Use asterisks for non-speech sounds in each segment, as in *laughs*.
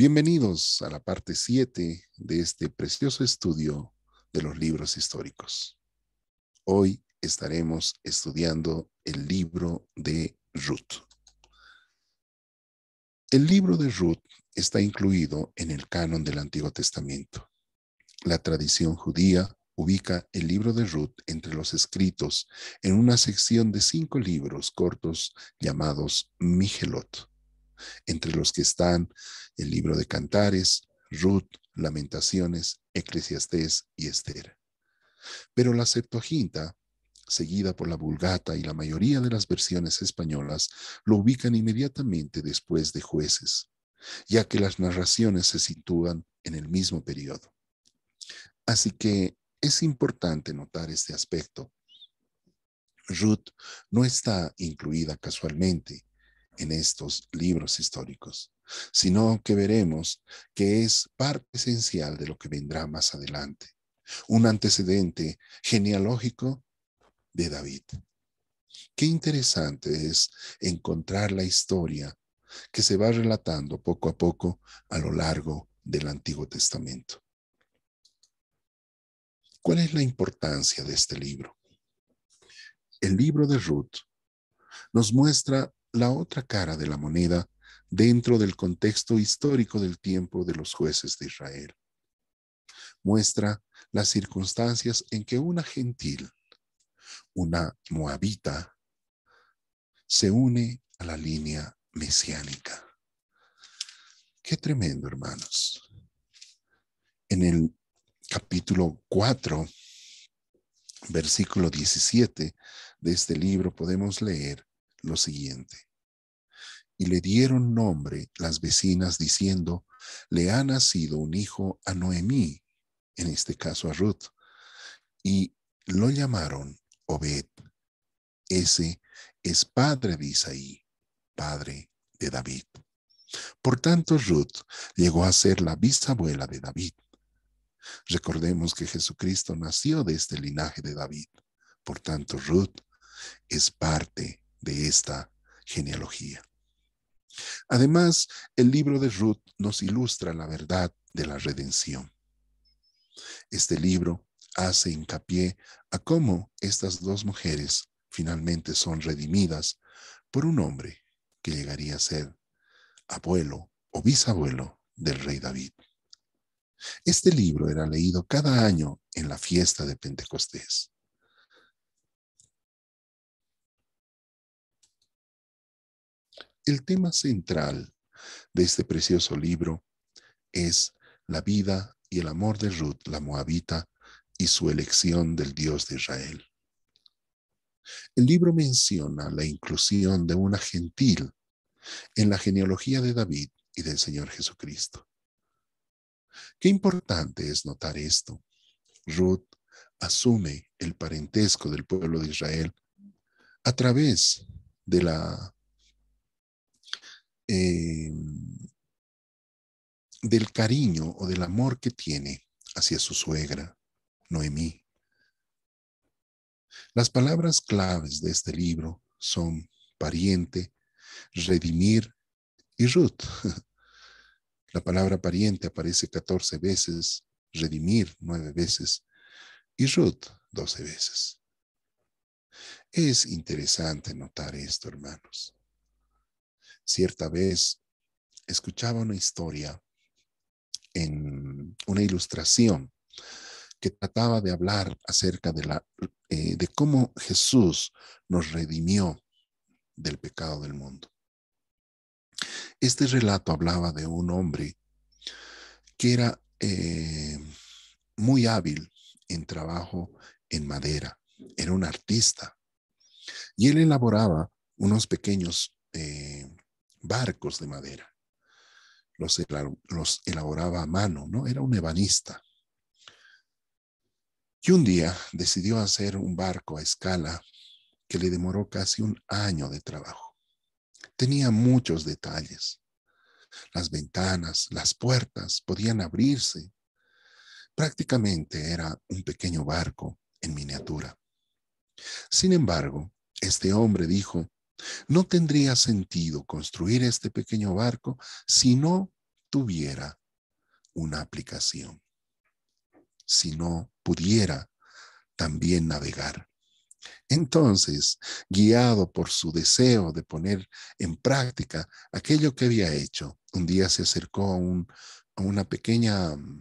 Bienvenidos a la parte 7 de este precioso estudio de los libros históricos. Hoy estaremos estudiando el libro de Ruth. El libro de Ruth está incluido en el canon del Antiguo Testamento. La tradición judía ubica el libro de Ruth entre los escritos en una sección de cinco libros cortos llamados Mijelot entre los que están el libro de Cantares, Ruth, Lamentaciones, Eclesiastés y Esther. Pero la Septuaginta, seguida por la Vulgata y la mayoría de las versiones españolas, lo ubican inmediatamente después de Jueces, ya que las narraciones se sitúan en el mismo periodo. Así que es importante notar este aspecto. Ruth no está incluida casualmente, en estos libros históricos, sino que veremos que es parte esencial de lo que vendrá más adelante, un antecedente genealógico de David. Qué interesante es encontrar la historia que se va relatando poco a poco a lo largo del Antiguo Testamento. ¿Cuál es la importancia de este libro? El libro de Ruth nos muestra la otra cara de la moneda dentro del contexto histórico del tiempo de los jueces de Israel. Muestra las circunstancias en que una gentil, una moabita, se une a la línea mesiánica. Qué tremendo, hermanos. En el capítulo 4, versículo 17 de este libro podemos leer lo siguiente. Y le dieron nombre las vecinas diciendo, le ha nacido un hijo a Noemí, en este caso a Ruth, y lo llamaron Obed. Ese es padre de Isaí, padre de David. Por tanto, Ruth llegó a ser la bisabuela de David. Recordemos que Jesucristo nació de este linaje de David. Por tanto, Ruth es parte de esta genealogía. Además, el libro de Ruth nos ilustra la verdad de la redención. Este libro hace hincapié a cómo estas dos mujeres finalmente son redimidas por un hombre que llegaría a ser abuelo o bisabuelo del rey David. Este libro era leído cada año en la fiesta de Pentecostés. El tema central de este precioso libro es la vida y el amor de Ruth la Moabita y su elección del Dios de Israel. El libro menciona la inclusión de una gentil en la genealogía de David y del Señor Jesucristo. Qué importante es notar esto. Ruth asume el parentesco del pueblo de Israel a través de la eh, del cariño o del amor que tiene hacia su suegra, Noemí. Las palabras claves de este libro son pariente, redimir y Ruth. *laughs* La palabra pariente aparece 14 veces, redimir 9 veces y Ruth 12 veces. Es interesante notar esto, hermanos. Cierta vez escuchaba una historia en una ilustración que trataba de hablar acerca de, la, eh, de cómo Jesús nos redimió del pecado del mundo. Este relato hablaba de un hombre que era eh, muy hábil en trabajo en madera, era un artista, y él elaboraba unos pequeños eh, barcos de madera. Los, elaboraba a mano, ¿no? Era un ebanista. Y un día decidió hacer un barco a escala que le demoró casi un año de trabajo. Tenía muchos detalles. Las ventanas, las puertas podían abrirse. Prácticamente era un pequeño barco en miniatura. Sin embargo, este hombre dijo, no tendría sentido construir este pequeño barco si no tuviera una aplicación, si no pudiera también navegar. Entonces, guiado por su deseo de poner en práctica aquello que había hecho, un día se acercó a, un, una pequeña mm,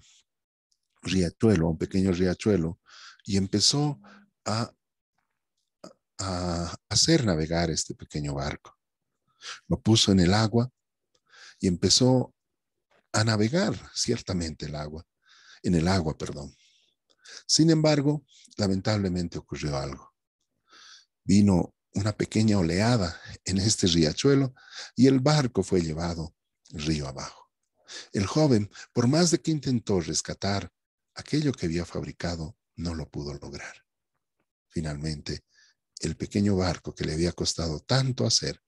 riachuelo, a un pequeño riachuelo, y empezó a a hacer navegar este pequeño barco. Lo puso en el agua y empezó a navegar ciertamente el agua, en el agua, perdón. Sin embargo, lamentablemente ocurrió algo. Vino una pequeña oleada en este riachuelo y el barco fue llevado río abajo. El joven, por más de que intentó rescatar aquello que había fabricado, no lo pudo lograr. Finalmente, el pequeño barco que le había costado tanto hacer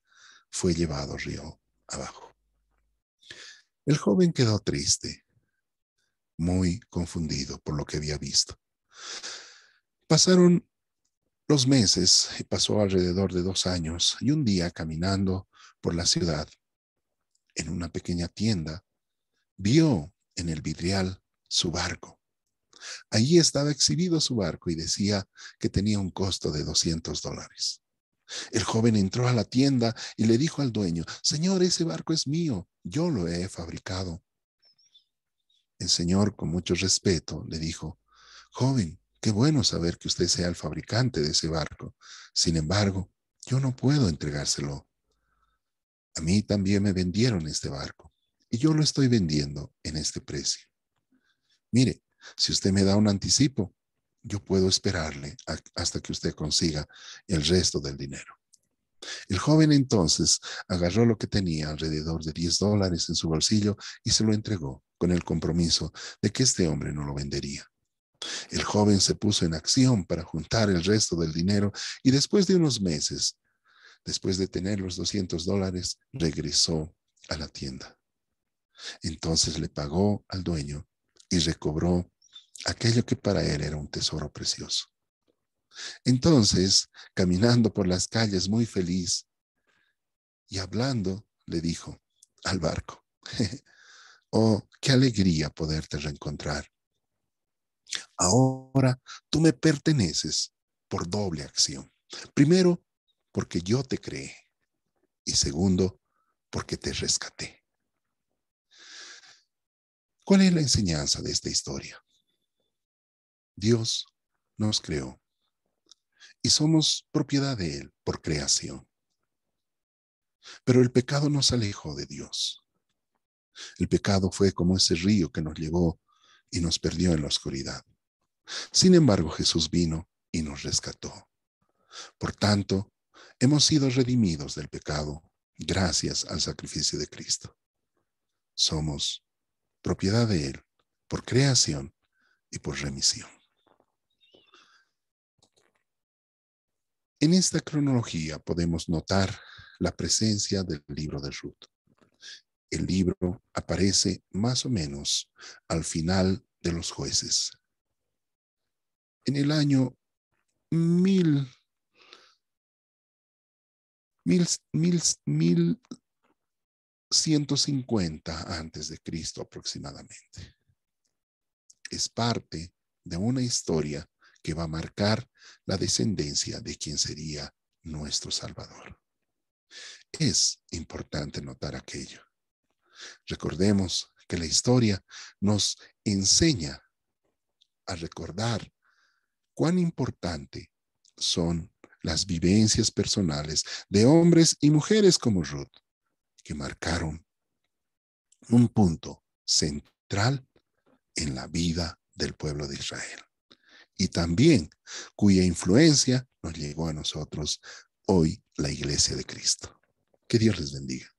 fue llevado río abajo. El joven quedó triste, muy confundido por lo que había visto. Pasaron los meses y pasó alrededor de dos años y un día caminando por la ciudad, en una pequeña tienda, vio en el vidrial su barco Allí estaba exhibido su barco y decía que tenía un costo de 200 dólares. El joven entró a la tienda y le dijo al dueño, Señor, ese barco es mío, yo lo he fabricado. El señor, con mucho respeto, le dijo, Joven, qué bueno saber que usted sea el fabricante de ese barco. Sin embargo, yo no puedo entregárselo. A mí también me vendieron este barco y yo lo estoy vendiendo en este precio. Mire, si usted me da un anticipo, yo puedo esperarle hasta que usted consiga el resto del dinero. El joven entonces agarró lo que tenía, alrededor de 10 dólares en su bolsillo, y se lo entregó con el compromiso de que este hombre no lo vendería. El joven se puso en acción para juntar el resto del dinero y después de unos meses, después de tener los 200 dólares, regresó a la tienda. Entonces le pagó al dueño y recobró aquello que para él era un tesoro precioso. Entonces, caminando por las calles muy feliz y hablando, le dijo al barco, *laughs* oh, qué alegría poderte reencontrar. Ahora tú me perteneces por doble acción. Primero, porque yo te creé. Y segundo, porque te rescaté. ¿Cuál es la enseñanza de esta historia? Dios nos creó y somos propiedad de Él por creación. Pero el pecado nos alejó de Dios. El pecado fue como ese río que nos llevó y nos perdió en la oscuridad. Sin embargo, Jesús vino y nos rescató. Por tanto, hemos sido redimidos del pecado gracias al sacrificio de Cristo. Somos propiedad de Él, por creación y por remisión. En esta cronología podemos notar la presencia del libro de Ruth. El libro aparece más o menos al final de los jueces. En el año mil, mil, mil, 150 antes de Cristo aproximadamente. Es parte de una historia que va a marcar la descendencia de quien sería nuestro Salvador. Es importante notar aquello. Recordemos que la historia nos enseña a recordar cuán importante son las vivencias personales de hombres y mujeres como Ruth, que marcaron un punto central en la vida del pueblo de Israel y también cuya influencia nos llegó a nosotros hoy la iglesia de Cristo. Que Dios les bendiga.